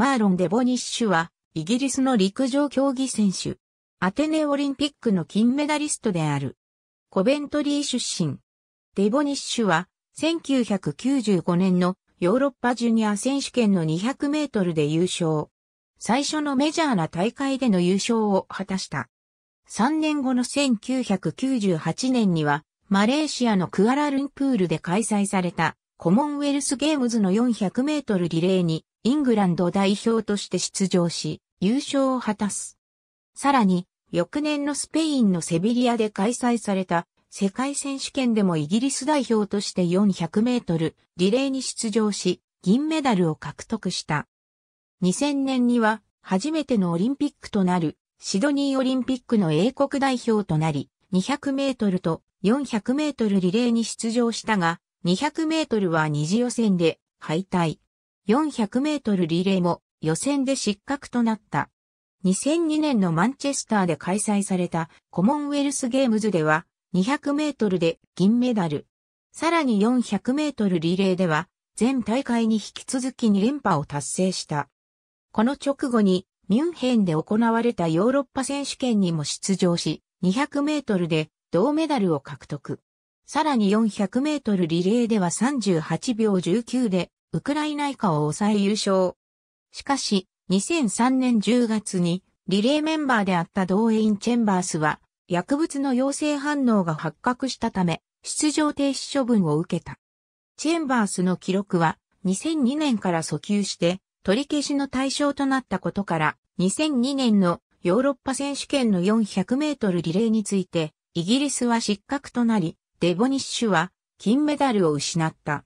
マーロン・デボニッシュは、イギリスの陸上競技選手。アテネオリンピックの金メダリストである。コベントリー出身。デボニッシュは、1995年のヨーロッパジュニア選手権の200メートルで優勝。最初のメジャーな大会での優勝を果たした。3年後の1998年には、マレーシアのクアラルンプールで開催されたコモンウェルスゲームズの400メートルリレーにイングランド代表として出場し、優勝を果たす。さらに、翌年のスペインのセビリアで開催された世界選手権でもイギリス代表として400メートルリレーに出場し、銀メダルを獲得した。2000年には初めてのオリンピックとなるシドニーオリンピックの英国代表となり、200メートルと400メートルリレーに出場したが、200メートルは二次予選で敗退。400メートルリレーも予選で失格となった。2002年のマンチェスターで開催されたコモンウェルスゲームズでは200メートルで銀メダル。さらに400メートルリレーでは全大会に引き続き2連覇を達成した。この直後にミュンヘンで行われたヨーロッパ選手権にも出場し200メートルで銅メダルを獲得。さらに400メートルリレーでは38秒19でウクライナ以下を抑え優勝。しかし、2003年10月に、リレーメンバーであった同ーチェンバースは、薬物の陽性反応が発覚したため、出場停止処分を受けた。チェンバースの記録は、2002年から訴求して、取り消しの対象となったことから、2002年のヨーロッパ選手権の400メートルリレーについて、イギリスは失格となり、デボニッシュは金メダルを失った。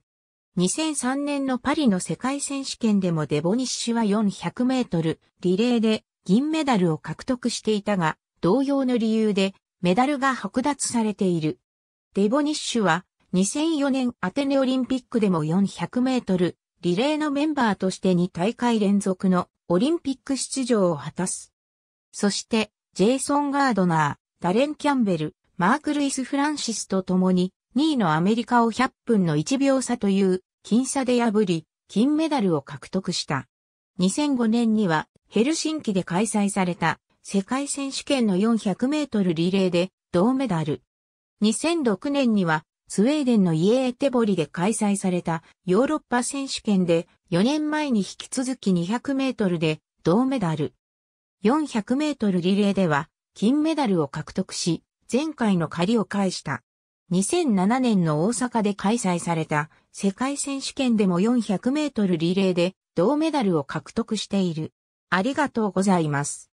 2003年のパリの世界選手権でもデボニッシュは400メートルリレーで銀メダルを獲得していたが、同様の理由でメダルが剥奪されている。デボニッシュは2004年アテネオリンピックでも400メートルリレーのメンバーとして2大会連続のオリンピック出場を果たす。そして、ジェイソン・ガードナー、ダレン・キャンベル、マーク・ルイス・フランシスと共に2位のアメリカを100分の1秒差という僅差で破り、金メダルを獲得した。2005年にはヘルシンキで開催された世界選手権の400メートルリレーで銅メダル。2006年にはスウェーデンのイエーテボリで開催されたヨーロッパ選手権で4年前に引き続き200メートルで銅メダル。400メートルリレーでは金メダルを獲得し、前回の借りを返した。2007年の大阪で開催された世界選手権でも400メートルリレーで銅メダルを獲得している。ありがとうございます。